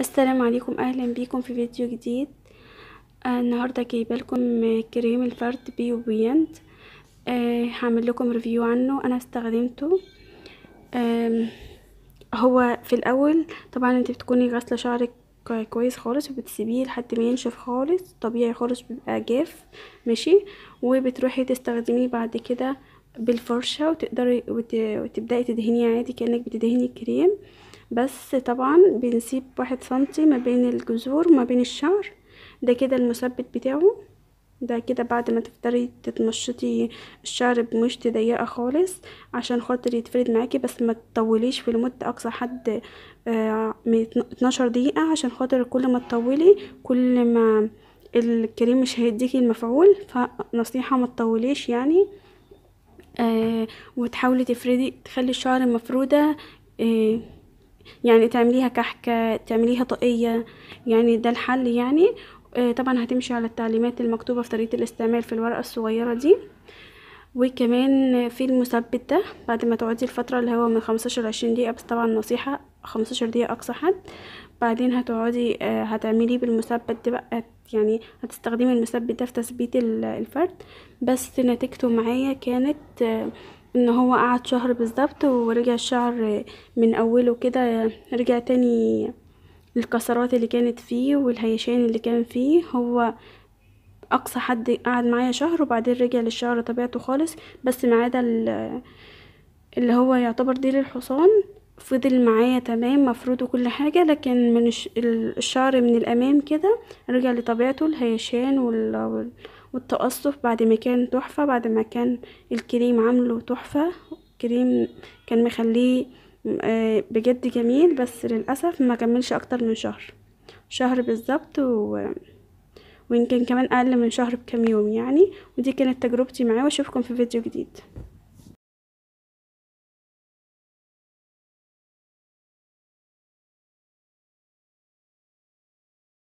السلام عليكم اهلا بكم في فيديو جديد آه النهارده جايبه لكم كريم الفرد بيو بيانت آه هعمل لكم ريفيو عنه انا استخدمته آه هو في الاول طبعا انت بتكوني غاسله شعرك كويس خالص وبتسيبيه لحد ما ينشف خالص طبيعي خالص بيبقى جاف ماشي وبتروحي تستخدميه بعد كده بالفرشة وتقدري وتبدأي تدهنيه عادي كأنك بتدهني كريم بس طبعا بنسيب واحد سنتي ما بين الجذور وما بين الشعر ده كده المثبت بتاعه ده كده بعد ما تفتري تتمشطي الشعر بمشط ضيقه خالص عشان خاطر يتفرد معاكي بس ما تطوليش في المدة اقصى حد آه، من 12 دقيقه عشان خاطر كل ما تطولي كل ما الكريم مش هيديكي المفعول فنصيحه ما تطوليش يعني آه، وتحاولي تفردي تخلي الشعر مفرودة آه، يعني تعمليها كحكة تعمليها طاقية يعني ده الحل يعني آه، طبعا هتمشي على التعليمات المكتوبة في طريقة الاستعمال في الورقة الصغيرة دي وكمان في المثبت ده بعد ما تقعدي الفترة اللي هو من 15 ل 20 دقيقة بس طبعا نصيحة خمستاشر دقيقة أقصى حد بعدين هتقعدي آه، هتعملي بالمثبت ده بقى يعني هتستخدمي المثبت ده في تثبيت الفرد بس نتيجته معايا كانت آه، ان هو قعد شهر بالظبط ورجع الشعر من اوله كده رجع تاني الكسرات اللي كانت فيه والهيشان اللي كان فيه هو اقصى حد قعد معايا شهر وبعدين رجع للشعر طبيعته خالص بس ما عدا اللي هو يعتبر ديل الحصان فضل معايا تمام مفروض وكل حاجة لكن من الشعر من الأمام كده رجع لطبيعته الهيشان والتقصف بعد ما كان تحفة بعد ما كان الكريم عامله تحفة كريم كان مخليه آه، بجد جميل بس للأسف ما كملش أكتر من شهر شهر بالظبط و... ويمكن كمان أقل من شهر بكام يوم يعني ودي كانت تجربتي معاه وأشوفكم في فيديو جديد